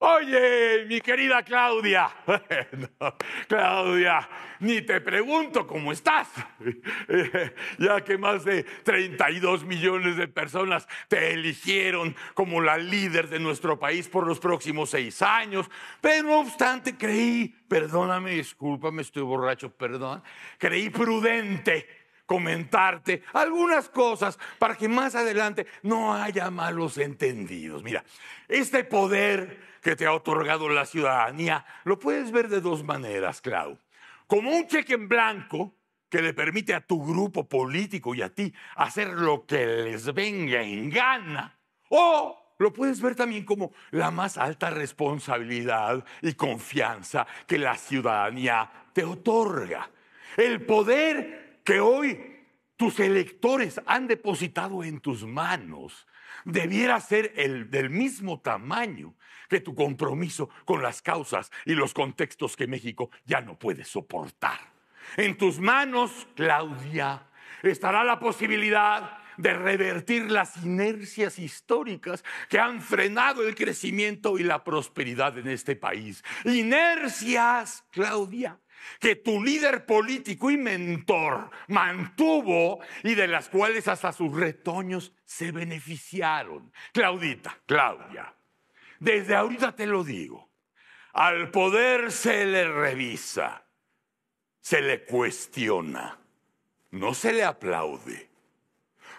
Oye, mi querida Claudia, Claudia, ni te pregunto cómo estás, ya que más de 32 millones de personas te eligieron como la líder de nuestro país por los próximos seis años, pero no obstante creí, perdóname, discúlpame, estoy borracho, perdón, creí prudente comentarte algunas cosas para que más adelante no haya malos entendidos. Mira, este poder que te ha otorgado la ciudadanía lo puedes ver de dos maneras, Clau. Como un cheque en blanco que le permite a tu grupo político y a ti hacer lo que les venga en gana. O lo puedes ver también como la más alta responsabilidad y confianza que la ciudadanía te otorga. El poder que hoy tus electores han depositado en tus manos debiera ser el, del mismo tamaño que tu compromiso con las causas y los contextos que México ya no puede soportar. En tus manos, Claudia, estará la posibilidad de revertir las inercias históricas que han frenado el crecimiento y la prosperidad en este país. Inercias, Claudia, que tu líder político y mentor mantuvo y de las cuales hasta sus retoños se beneficiaron. Claudita, Claudia, desde ahorita te lo digo, al poder se le revisa, se le cuestiona, no se le aplaude.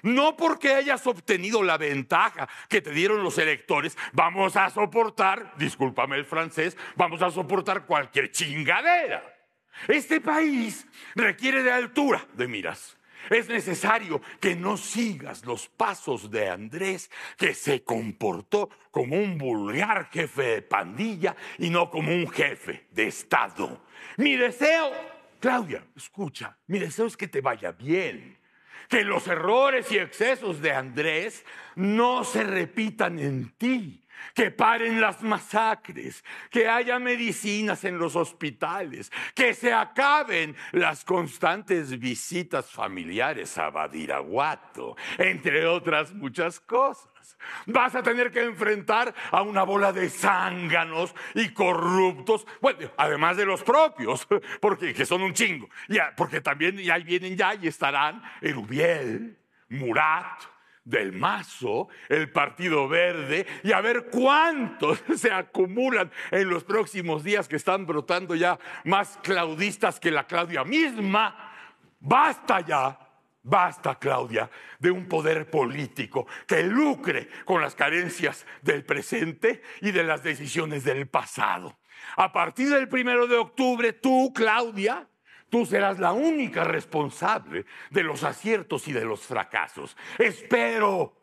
No porque hayas obtenido la ventaja que te dieron los electores, vamos a soportar, discúlpame el francés, vamos a soportar cualquier chingadera. Este país requiere de altura de miras. Es necesario que no sigas los pasos de Andrés, que se comportó como un vulgar jefe de pandilla y no como un jefe de Estado. Mi deseo, Claudia, escucha, mi deseo es que te vaya bien, que los errores y excesos de Andrés no se repitan en ti que paren las masacres, que haya medicinas en los hospitales, que se acaben las constantes visitas familiares a Badiraguato, entre otras muchas cosas. Vas a tener que enfrentar a una bola de zánganos y corruptos, además de los propios, porque que son un chingo, porque también ya vienen ya y estarán Erubiel, Murat, del mazo, el Partido Verde, y a ver cuántos se acumulan en los próximos días que están brotando ya más claudistas que la Claudia misma. Basta ya, basta Claudia, de un poder político que lucre con las carencias del presente y de las decisiones del pasado. A partir del primero de octubre, tú, Claudia, Tú serás la única responsable de los aciertos y de los fracasos. Espero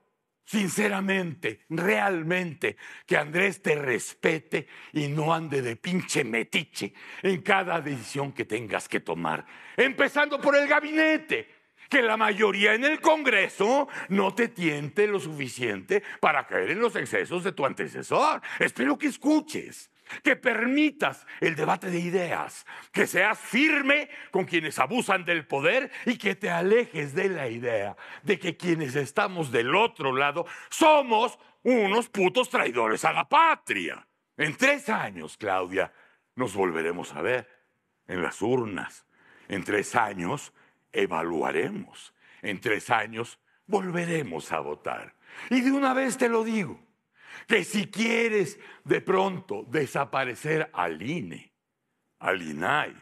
sinceramente, realmente, que Andrés te respete y no ande de pinche metiche en cada decisión que tengas que tomar. Empezando por el gabinete, que la mayoría en el Congreso no te tiente lo suficiente para caer en los excesos de tu antecesor. Espero que escuches que permitas el debate de ideas, que seas firme con quienes abusan del poder y que te alejes de la idea de que quienes estamos del otro lado somos unos putos traidores a la patria. En tres años, Claudia, nos volveremos a ver en las urnas. En tres años evaluaremos. En tres años volveremos a votar. Y de una vez te lo digo, que si quieres de pronto desaparecer al INE, al INAI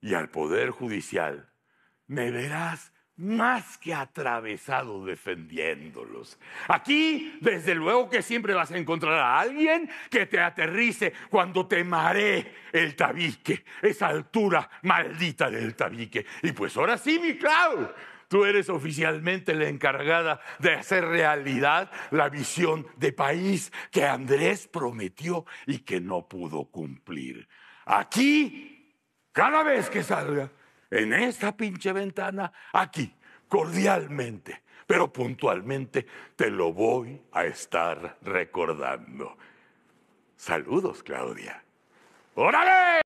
y al Poder Judicial, me verás más que atravesado defendiéndolos. Aquí, desde luego que siempre vas a encontrar a alguien que te aterrice cuando te maree el tabique, esa altura maldita del tabique. Y pues ahora sí, mi Clau, tú eres oficialmente la encargada de hacer realidad la visión de país que Andrés prometió y que no pudo cumplir. Aquí, cada vez que salga, en esta pinche ventana, aquí, cordialmente, pero puntualmente, te lo voy a estar recordando. Saludos, Claudia. ¡Órale!